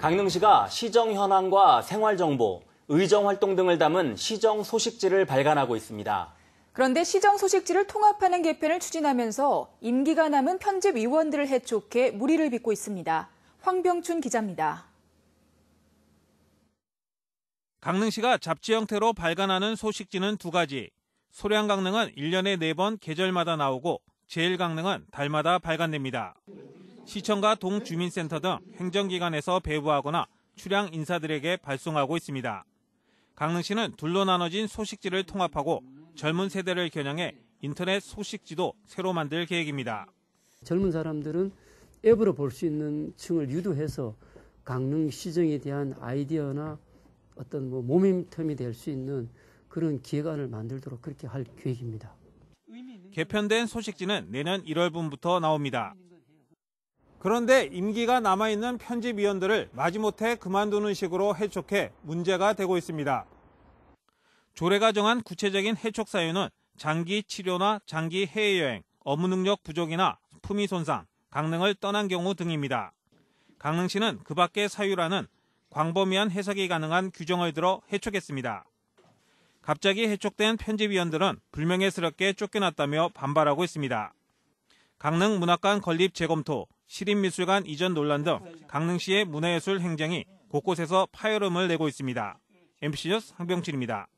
강릉시가 시정 현황과 생활 정보, 의정 활동 등을 담은 시정 소식지를 발간하고 있습니다. 그런데 시정 소식지를 통합하는 개편을 추진하면서 임기가 남은 편집위원들을 해촉해 무리를 빚고 있습니다. 황병춘 기자입니다. 강릉시가 잡지 형태로 발간하는 소식지는 두 가지. 소량 강릉은 1년에 4번 계절마다 나오고 제일 강릉은 달마다 발간됩니다. 시청과 동주민센터 등 행정기관에서 배부하거나 출향 인사들에게 발송하고 있습니다. 강릉시는 둘로 나눠진 소식지를 통합하고 젊은 세대를 겨냥해 인터넷 소식지도 새로 만들 계획입니다. 젊은 사람들은 앱으로 볼 수 있는 층을 유도해서 강릉 시정에 대한 아이디어나 어떤 뭐 모멘텀이 될 수 있는 그런 기획안을 만들도록 그렇게 할 계획입니다. 개편된 소식지는 내년 1월분부터 나옵니다. 그런데 임기가 남아있는 편집위원들을 마지못해 그만두는 식으로 해촉해 문제가 되고 있습니다. 조례가 정한 구체적인 해촉 사유는 장기 치료나 장기 해외여행, 업무 능력 부족이나 품위 손상, 강릉을 떠난 경우 등입니다. 강릉시는 그 밖의 사유라는 광범위한 해석이 가능한 규정을 들어 해촉했습니다. 갑자기 해촉된 편집위원들은 불명예스럽게 쫓겨났다며 반발하고 있습니다. 강릉 문학관 건립 재검토, 시립미술관 이전 논란 등 강릉시의 문화예술 행정이 곳곳에서 파열음을 내고 있습니다. MBC 뉴스 황병진입니다.